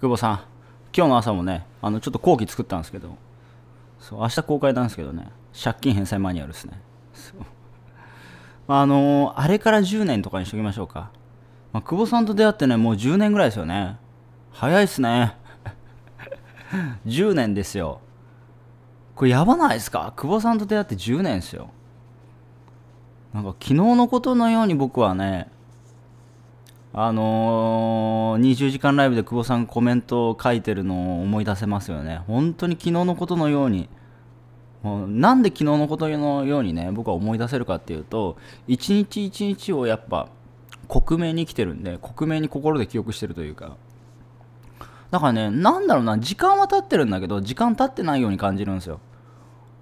久保さん、今日の朝もね、あのちょっと後期作ったんですけど、そう明日公開なんですけどね、借金返済マニュアルですね。まあ、あのー、あれから10年とかにしときましょうか。まあ、久保さんと出会ってね、もう10年ぐらいですよね。早いっすね。10年ですよ。これやばないですか久保さんと出会って10年ですよ。なんか昨日のことのように僕はね、あのー、20時間ライブで久保さんコメントを書いてるのを思い出せますよね。本当に昨日のことのように、もうなんで昨日のことのようにね、僕は思い出せるかっていうと、一日一日をやっぱ、克明に生きてるんで、克明に心で記憶してるというか。だからね、なんだろうな、時間は経ってるんだけど、時間経ってないように感じるんですよ。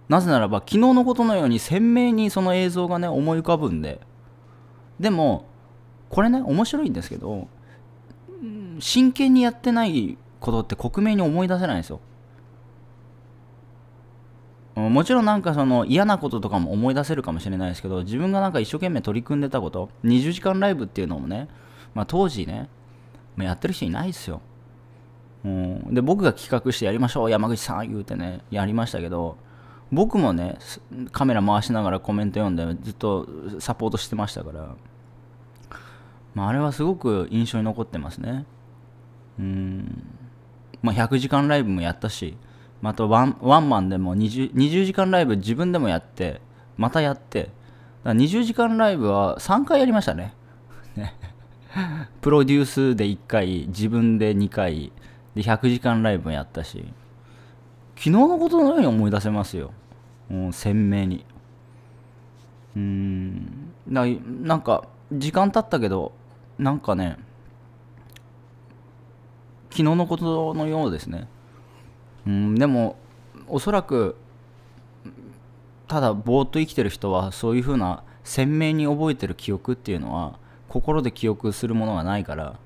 なぜならば、昨日のことのように鮮明にその映像がね、思い浮かぶんで。でも、これね面白いんですけど真剣にやってないことって克明に思い出せないんですよもちろんなんかその嫌なこととかも思い出せるかもしれないですけど自分がなんか一生懸命取り組んでたこと20時間ライブっていうのもね、まあ、当時ねやってる人いないですよ、うん、で僕が企画してやりましょう山口さん言うてねやりましたけど僕もねカメラ回しながらコメント読んでずっとサポートしてましたからまあ、あれはすごく印象に残ってますねうんまあ100時間ライブもやったしまたワンワンマンでも 20, 20時間ライブ自分でもやってまたやって20時間ライブは3回やりましたね ねプロデュースで1回自分で2回で100時間ライブもやったし昨日のことのように思い出せますよ、うん、鮮明にうんななんか時間経ったけどなんかね昨日のことのようですねうんでもおそらくただぼーっと生きてる人はそういうふうな鮮明に覚えてる記憶っていうのは心で記憶するものがないから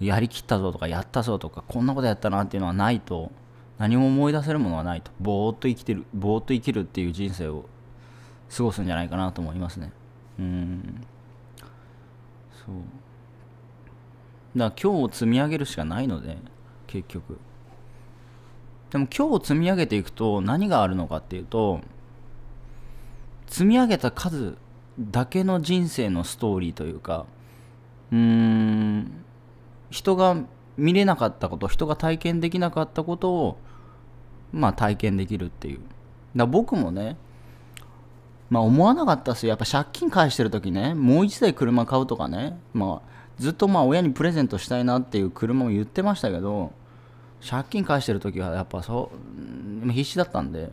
やりきったぞとかやったぞとかこんなことやったなっていうのはないと何も思い出せるものはないとぼーっと生きてるぼーっと生きるっていう人生を過ごすんじゃないかなと思いますねうんそうだから今日を積み上げるしかないので結局でも今日を積み上げていくと何があるのかっていうと積み上げた数だけの人生のストーリーというかうーん人が見れなかったこと人が体験できなかったことをまあ体験できるっていうだ僕もねまあ、思わなかったですよやっぱ借金返してる時ねもう1台車買うとかね、まあ、ずっとまあ親にプレゼントしたいなっていう車も言ってましたけど借金返してる時はやっぱそう必死だったんで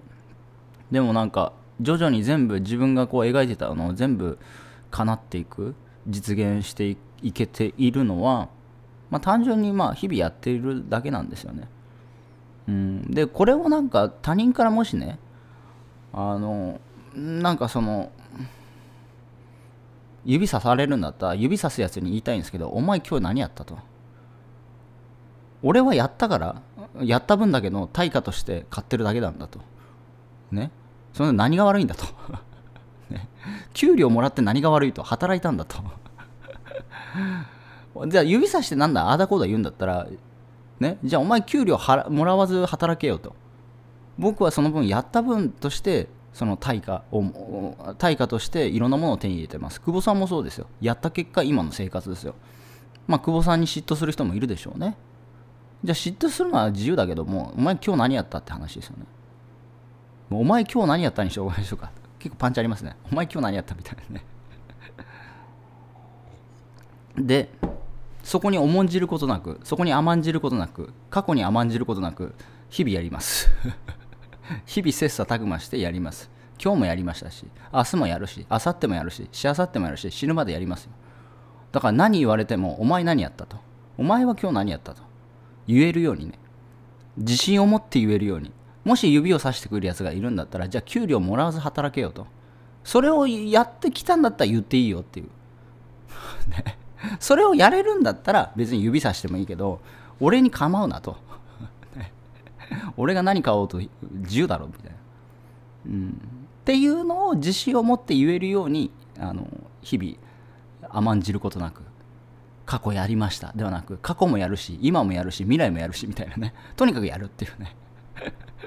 でもなんか徐々に全部自分がこう描いてたのを全部叶っていく実現していけているのは、まあ、単純にまあ日々やっているだけなんですよね。うん、でこれをなんか他人からもしねあのなんかその指さされるんだったら指さすやつに言いたいんですけどお前今日何やったと俺はやったからやった分だけの対価として買ってるだけなんだとねその何が悪いんだと ね、給料もらって何が悪いと働いたんだと じゃあ指さしてなんだああだこうだ言うんだったらねじゃあお前給料もらわず働けよと僕はその分やった分としてその対価を対価としていろんなものを手に入れてます久保さんもそうですよやった結果今の生活ですよまあ久保さんに嫉妬する人もいるでしょうねじゃあ嫉妬するのは自由だけどもお前今日何やったって話ですよねお前今日何やったにしてでしょうか結構パンチありますねお前今日何やったみたいなねでそこに重んじることなくそこに甘んじることなく過去に甘んじることなく日々やります日々切磋琢磨してやります。今日もやりましたし、明日もやるし、明後日もやるし、しあさってもやるし、死ぬまでやりますよ。だから何言われても、お前何やったと。お前は今日何やったと。言えるようにね。自信を持って言えるように。もし指をさしてくるやつがいるんだったら、じゃあ給料もらわず働けよと。それをやってきたんだったら言っていいよっていう。それをやれるんだったら別に指さしてもいいけど、俺に構うなと。俺が何買おうと自由だろみたいな、うん、っていうのを自信を持って言えるようにあの日々甘んじることなく過去やりましたではなく過去もやるし今もやるし未来もやるしみたいなねとにかくやるっていうね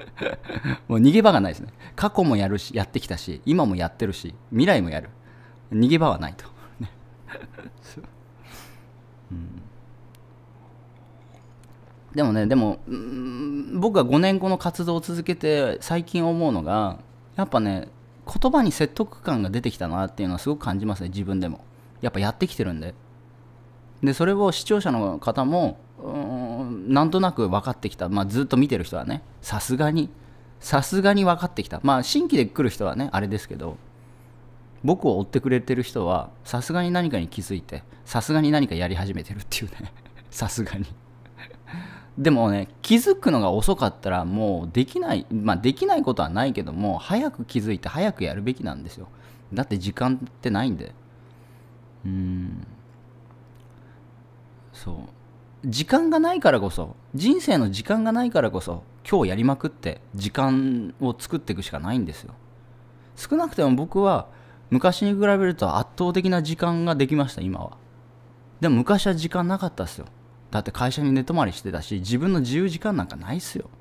もう逃げ場がないですね過去もやるしやってきたし今もやってるし未来もやる逃げ場はないとねうん でもねでも僕が5年後の活動を続けて最近思うのがやっぱね言葉に説得感が出てきたなっていうのはすごく感じますね自分でもやっぱやってきてるんででそれを視聴者の方もなんとなく分かってきた、まあ、ずっと見てる人はねさすがにさすがに分かってきたまあ新規で来る人はねあれですけど僕を追ってくれてる人はさすがに何かに気づいてさすがに何かやり始めてるっていうね さすがにでもね、気づくのが遅かったらもうできない、まあできないことはないけども、早く気づいて早くやるべきなんですよ。だって時間ってないんで。うん。そう。時間がないからこそ、人生の時間がないからこそ、今日やりまくって時間を作っていくしかないんですよ。少なくても僕は昔に比べると圧倒的な時間ができました、今は。でも昔は時間なかったっすよ。だって会社に寝泊まりしてたし自分の自由時間なんかないっすよ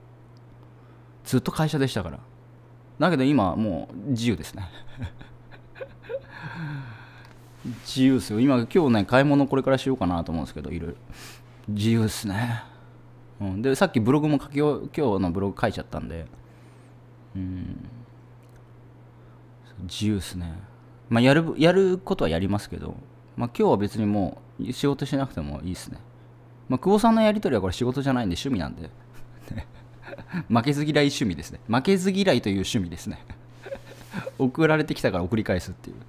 ずっと会社でしたからだけど今もう自由ですね 自由っすよ今今日ね買い物これからしようかなと思うんですけどいろいろ自由っすね、うん、でさっきブログも書き今日のブログ書いちゃったんでうん自由っすねまあやるやることはやりますけどまあ今日は別にもう仕事しなくてもいいっすねまあ、久保さんのやり取りはこれ仕事じゃないんで趣味なんで 負けず嫌い趣味ですね負けず嫌いという趣味ですね 送られてきたから送り返すっていううん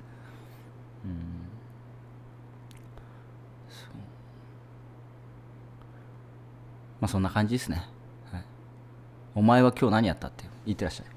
まあそんな感じですね、はい、お前は今日何やったって言ってらっしゃい